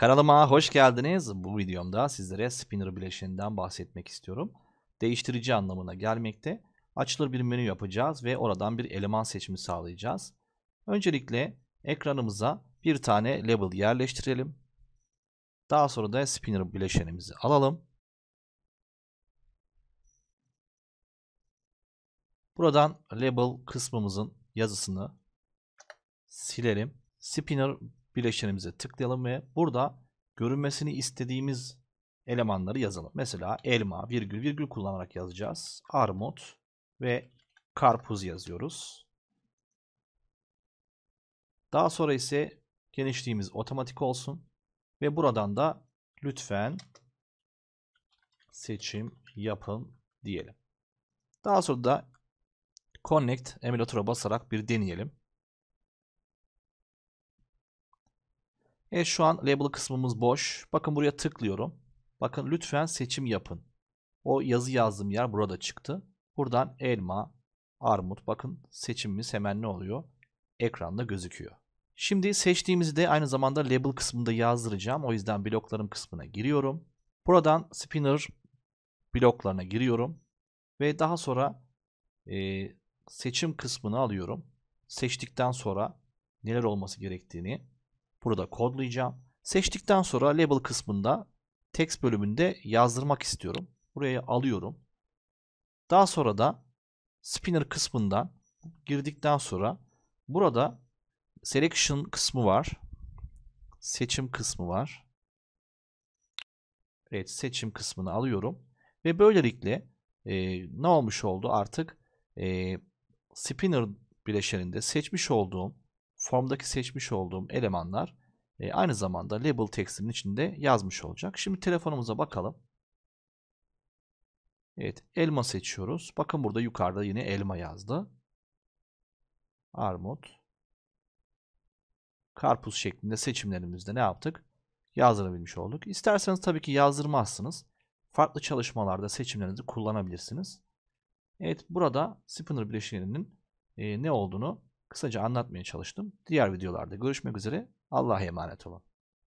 Kanalıma hoş geldiniz. Bu videomda sizlere spinner bileşeninden bahsetmek istiyorum. Değiştirici anlamına gelmekte. Açılır bir menü yapacağız ve oradan bir eleman seçimi sağlayacağız. Öncelikle ekranımıza bir tane label yerleştirelim. Daha sonra da spinner bileşenimizi alalım. Buradan label kısmımızın yazısını silelim. Spinner bileşenimize tıklayalım ve burada görünmesini istediğimiz elemanları yazalım. Mesela elma virgül virgül kullanarak yazacağız. Armut ve karpuz yazıyoruz. Daha sonra ise genişliğimiz otomatik olsun. Ve buradan da lütfen seçim yapın diyelim. Daha sonra da Connect emülatöre basarak bir deneyelim. Evet şu an label kısmımız boş. Bakın buraya tıklıyorum. Bakın lütfen seçim yapın. O yazı yazdığım yer burada çıktı. Buradan elma, armut. Bakın seçimimiz hemen ne oluyor? Ekranda gözüküyor. Şimdi seçtiğimizi de aynı zamanda label kısmında yazdıracağım. O yüzden bloklarım kısmına giriyorum. Buradan spinner bloklarına giriyorum. Ve daha sonra e, seçim kısmını alıyorum. Seçtikten sonra neler olması gerektiğini Burada kodlayacağım. Seçtikten sonra label kısmında text bölümünde yazdırmak istiyorum. Buraya alıyorum. Daha sonra da spinner kısmından girdikten sonra burada selection kısmı var. Seçim kısmı var. Evet seçim kısmını alıyorum. Ve böylelikle e, ne olmuş oldu artık e, spinner bileşeninde seçmiş olduğum formdaki seçmiş olduğum elemanlar e, aynı zamanda label textimin içinde yazmış olacak. Şimdi telefonumuza bakalım. Evet elma seçiyoruz. Bakın burada yukarıda yine elma yazdı. Armut. Karpuz şeklinde seçimlerimizde ne yaptık? Yazdırabilmiş olduk. İsterseniz tabii ki yazdırmazsınız. Farklı çalışmalarda seçimlerinizi kullanabilirsiniz. Evet burada spinner bileşeninin e, ne olduğunu kısaca anlatmaya çalıştım. Diğer videolarda görüşmek üzere. Allah'a emanet olun.